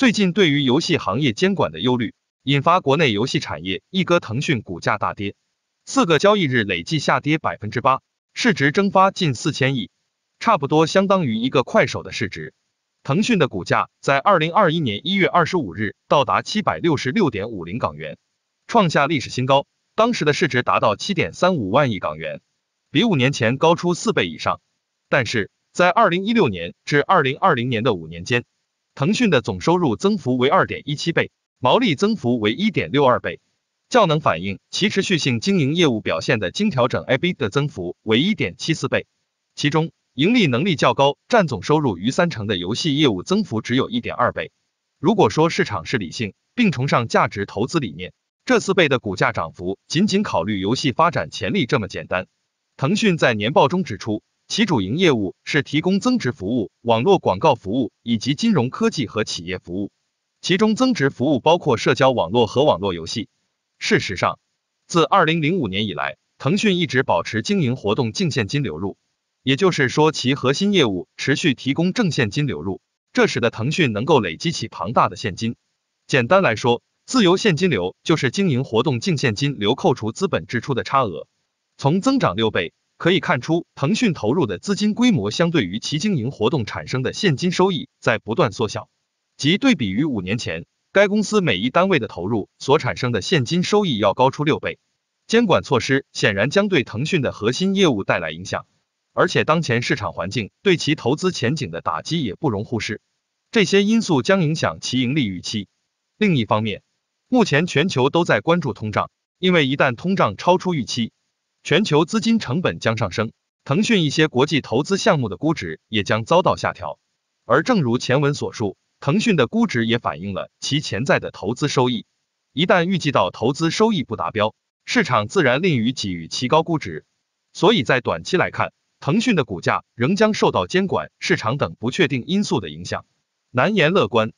最近对于游戏行业监管的忧虑，引发国内游戏产业一哥腾讯股价大跌，四个交易日累计下跌百分之八，市值蒸发近四千亿，差不多相当于一个快手的市值。腾讯的股价在二零二一年一月二十五日到达七百六十六点五零港元，创下历史新高，当时的市值达到七点三五万亿港元，比五年前高出四倍以上。但是在二零一六年至二零二零年的五年间。腾讯的总收入增幅为二点一七倍，毛利增幅为一点六二倍，较能反映其持续性经营业务表现的经调整 A b i t 的增幅为一点七四倍。其中，盈利能力较高，占总收入逾三成的游戏业务增幅只有一点二倍。如果说市场是理性，并崇尚价值投资理念，这四倍的股价涨幅仅仅考虑游戏发展潜力这么简单。腾讯在年报中指出。其主营业务是提供增值服务、网络广告服务以及金融科技和企业服务。其中，增值服务包括社交网络和网络游戏。事实上，自二零零五年以来，腾讯一直保持经营活动净现金流入，也就是说，其核心业务持续提供正现金流入，这使得腾讯能够累积起庞大的现金。简单来说，自由现金流就是经营活动净现金流扣除资本支出的差额。从增长六倍。可以看出，腾讯投入的资金规模相对于其经营活动产生的现金收益在不断缩小。即对比于五年前，该公司每一单位的投入所产生的现金收益要高出六倍。监管措施显然将对腾讯的核心业务带来影响，而且当前市场环境对其投资前景的打击也不容忽视。这些因素将影响其盈利预期。另一方面，目前全球都在关注通胀，因为一旦通胀超出预期，全球资金成本将上升，腾讯一些国际投资项目的估值也将遭到下调。而正如前文所述，腾讯的估值也反映了其潜在的投资收益。一旦预计到投资收益不达标，市场自然吝于给予其高估值。所以在短期来看，腾讯的股价仍将受到监管、市场等不确定因素的影响，难言乐观。